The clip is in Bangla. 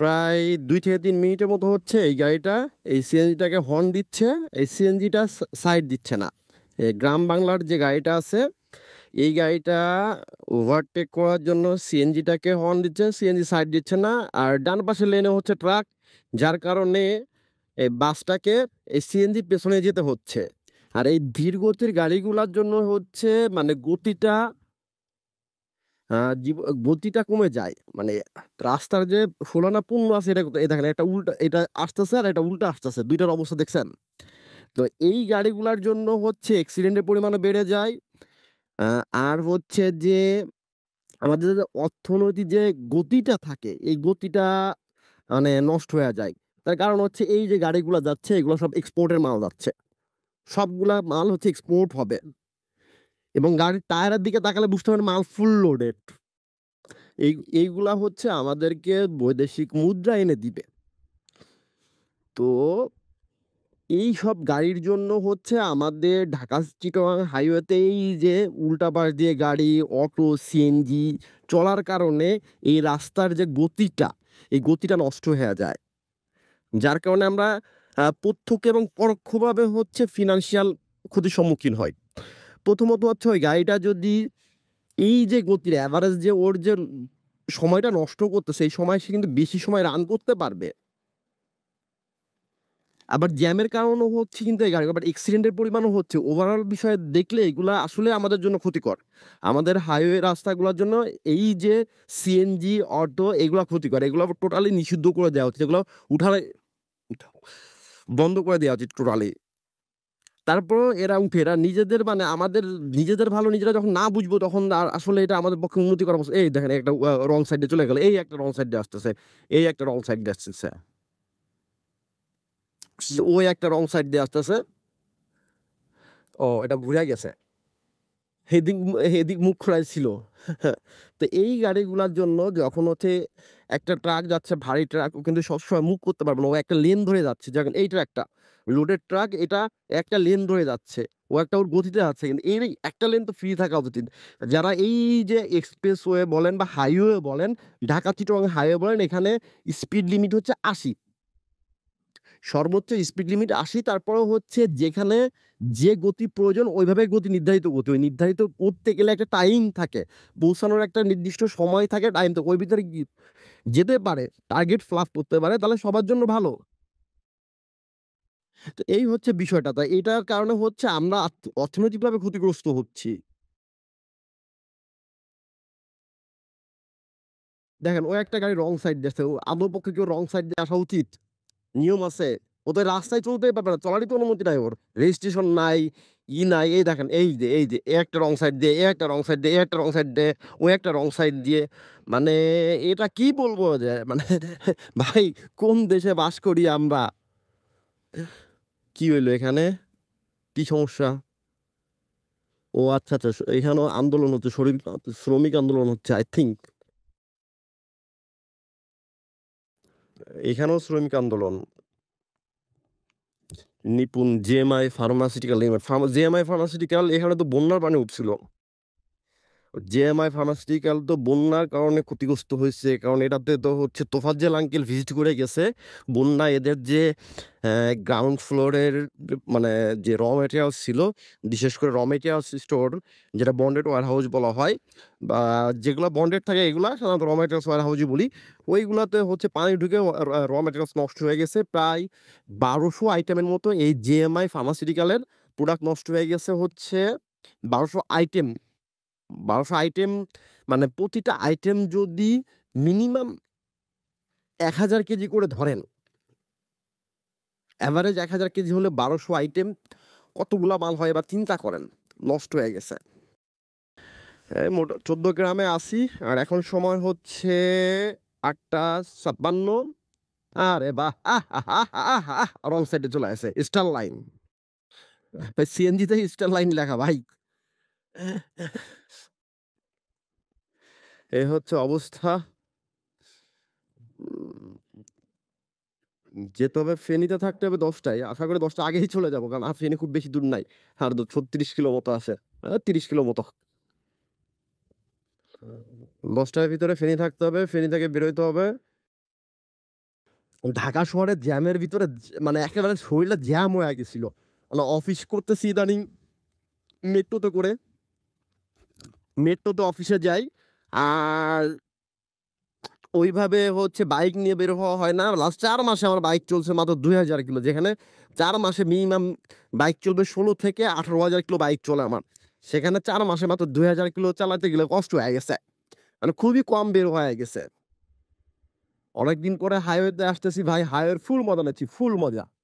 প্রায় দুই থেকে তিন মিনিটের মতো হচ্ছে এই গাড়িটা এই সিএনজিটাকে হর্ন দিচ্ছে এই সিএনজিটা সাইড দিচ্ছে না গ্রাম বাংলার যে গাড়িটা আছে এই গাড়িটা ওভারটেক করার জন্য সিএনজিটাকে হর্ন দিচ্ছে সিএনজি সাইড দিচ্ছে না আর ডান পাশে লেনে হচ্ছে ট্রাক যার কারণে এই বাসটাকে এই সিএনজি পেছনে যেতে হচ্ছে আর এই ধীর গতির গাড়িগুলোর জন্য হচ্ছে মানে গতিটা জীব গতিটা কমে যায়। মানে রাস্তার যে ফোলানা পূর্ণ আছে এটা এই দেখেন একটা উল্টা এটা আসতেছে আর এটা উল্টা আসতেছে। দুইটার অবস্থা দেখছেন? তো এই গাড়িগুলার জন্য হচ্ছে অ্যাক্সিডেন্টের পরিমাণও বেড়ে যায়। আর হচ্ছে যে আমাদের অর্থনৈতিক যে গতিটা থাকে এই গতিটা মানে নষ্ট হয়ে যায়। তার কারণ হচ্ছে এই যে গাড়িগুলা যাচ্ছে এগুলো সব এক্সপোর্টের মাল যাচ্ছে। সবগুলা মাল হচ্ছে এক্সপোর্ট হবে। এবং গাড়ির টায়ারের দিকে তাকালে বুঝতে পারেন মাল ফুল লোডেড এই এইগুলা হচ্ছে আমাদেরকে বৈদেশিক মুদ্রা এনে দিবে তো এই সব গাড়ির জন্য হচ্ছে আমাদের ঢাকা হাইওয়েতে হাইওয়েতেই যে উল্টাপাশ দিয়ে গাড়ি অটো সিএনজি চলার কারণে এই রাস্তার যে গতিটা এই গতিটা নষ্ট হয়ে যায় যার কারণে আমরা প্রত্যক্ষ এবং পরোক্ষভাবে হচ্ছে ফিনান্সিয়াল ক্ষতির সম্মুখীন হয় প্রথমত হচ্ছে ওই গাড়িটা যদি এই যে গতির অ্যাভারেজ যে ওর যে সময়টা নষ্ট করতে সেই সময় সে কিন্তু বেশি সময় রান করতে পারবে আবার জ্যামের কারণও হচ্ছে কিন্তু এই গাড়ি আবার অ্যাক্সিডেন্টের পরিমাণও হচ্ছে ওভারঅল বিষয়ে দেখলে এগুলো আসলে আমাদের জন্য ক্ষতিকর আমাদের হাইওয়ে রাস্তাগুলোর জন্য এই যে সিএনজি অটো এগুলো ক্ষতিকর এগুলো টোটালি নিষিদ্ধ করে দেওয়া উচিত এগুলো উঠালে বন্ধ করে দেওয়া উচিত টোটালি তারপর এরা উঠে এরা নিজেদের মানে আমাদের নিজেদের ভালো নিজেরা যখন না বুঝবো তখন আর আসলে এটা আমাদের পক্ষে উন্নতি করা এই দেখেন একটা রং সাইডে চলে গেল এই একটা রং সাইডে আসতেছে এই একটা রং আসছে স্যার ওই একটা রং সাইড দিয়ে আসতেছে ও এটা ঘুরে গেছে হেদিক হেদিক মুখ খোলাই ছিল তো এই গাড়িগুলোর জন্য যখন হচ্ছে একটা ট্রাক যাচ্ছে ভারী ট্রাক ও কিন্তু সবসময় মুখ করতে পারবে না ও একটা লেন ধরে যাচ্ছে যখন এই ট্রাকটা লোডের ট্রাক এটা একটা লেন ধরে যাচ্ছে ও একটা ওর গতিতে যাচ্ছে কিন্তু এর একটা লেন তো ফ্রি থাকা উচিত যারা এই যে এক্সপ্রেসওয়ে বলেন বা হাইওয়ে বলেন ঢাকা চিটং হাইওয়ে বলেন এখানে স্পিড লিমিট হচ্ছে আশি সর্বোচ্চ স্পিড লিমিট আশি তারপরে হচ্ছে যেখানে যে গতি প্রয়োজন ওইভাবে গতি নির্ধারিত গতি ওই নির্ধারিত করতে গেলে একটা টাইম থাকে পৌঁছানোর একটা নির্দিষ্ট সময় থাকে টাইম তো ওই ভিতরে যেতে পারে টার্গেট ফ্লাফ করতে পারে তাহলে সবার জন্য ভালো তো এই হচ্ছে বিষয়টা। তাই এটার কারণে হচ্ছে আমরা অর্থনৈতিকভাবে ক্ষতিগ্রস্ত হচ্ছি। দেখেন ও একটা গাড়ি রং সাইড দিয়ে আসছে। আদৌ পক্ষে কেউ রং সাইড দিয়ে আসা উচিত? নিয়ম আছে। ও তো রাস্তায় চলতেই পারবে না। চলারই তো অনুমতি নাই ওর। রেজিস্ট্রেশন নাই, ই নাই। এই দেখেন এই যে, এই যে এ একটা রং সাইড দিয়ে, এ একটা রং সাইড দিয়ে, এ একটা রং সাইড দিয়ে, ও একটা রং সাইড দিয়ে। মানে এটা কি বলবো যে মানে ভাই কোন দেশে বাস করি আমরা? কি হইলো এখানে কি সমস্যা ও আচ্ছা আচ্ছা এখানেও আন্দোলন হচ্ছে শরীর শ্রমিক আন্দোলন হচ্ছে আই থিঙ্ক এখানেও শ্রমিক আন্দোলন নিপুণ জেএমআই ফার্মাসিউটিক্যাল জেএমআই ফার্মাসিউটিক্যাল এখানে তো বন্যার পানি উঠছিল জেএমআই ফার্মাসিউটিক্যাল তো বন্যার কারণে ক্ষতিগ্রস্ত হয়েছে কারণ এটাতে তো হচ্ছে তোফাজ্জেল আঙ্কেল ভিজিট করে গেছে বন্যা এদের যে গ্রাউন্ড ফ্লোরের মানে যে র মেটেরিয়াল ছিল বিশেষ করে র মেটেরিয়াল স্টোর যেটা বন্ডেড ওয়ার হাউস বলা হয় বা যেগুলো বন্ডেড থাকে এগুলো সাধারণত র মেটেরিয়ালস ওয়ার হাউসই বলি ওইগুলোতে হচ্ছে পানি ঢুকে র মেটেরিয়ালস নষ্ট হয়ে গেছে প্রায় বারোশো আইটেমের মতো এই জেএমআই ফার্মাসিউটিক্যালের প্রোডাক্ট নষ্ট হয়ে গেছে হচ্ছে বারোশো আইটেম বারোশো আইটেম মানে প্রতিটা আইটেম যদি মিনিমাম এক হাজার কেজি করে ধরেন অ্যাভারেজ এক হাজার কেজি হলে বারোশো আইটেম কতগুলো মাল হয় এবার চিন্তা করেন নষ্ট হয়ে গেছে মোট চোদ্দ গ্রামে আসি আর এখন সময় হচ্ছে আটটা ছাপ্পান্ন আরে বাহ রং সাইডে চলে আসে স্টার লাইন সিএনজিতে স্টার লাইন লেখা ভাই এই হচ্ছে অবস্থা যে তবে ফেনীতে থাকতে হবে দশটায় আশা করি দশটা আগেই চলে যাবো কারণ আর ফেনী খুব বেশি দূর নাই আর ছত্রিশ কিলো মতো আছে তিরিশ কিলো মতো দশটার ভিতরে ফেনী থাকতে হবে ফেনী থেকে বেরোইতে হবে ঢাকা শহরে জ্যামের ভিতরে মানে একেবারে শরীরটা জ্যাম হয়ে গেছিল মানে অফিস করতেছি ইদানিং মেট্রোতে করে মেট্রোতে অফিসে যাই আর ওইভাবে হচ্ছে বাইক নিয়ে বের হওয়া হয় না লাস্ট চার মাসে আমার বাইক চলছে মাত্র দুই হাজার কিলো যেখানে চার মাসে মিনিমাম বাইক চলবে ষোলো থেকে আঠারো হাজার কিলো বাইক চলে আমার সেখানে চার মাসে মাত্র দুই হাজার কিলো চালাতে গেলে কষ্ট হয়ে গেছে মানে খুবই কম বের হয়ে গেছে অনেকদিন পরে হাইওয়েতে আসতেছি ভাই হাইওয়ের ফুল মজা নিচ্ছি ফুল মজা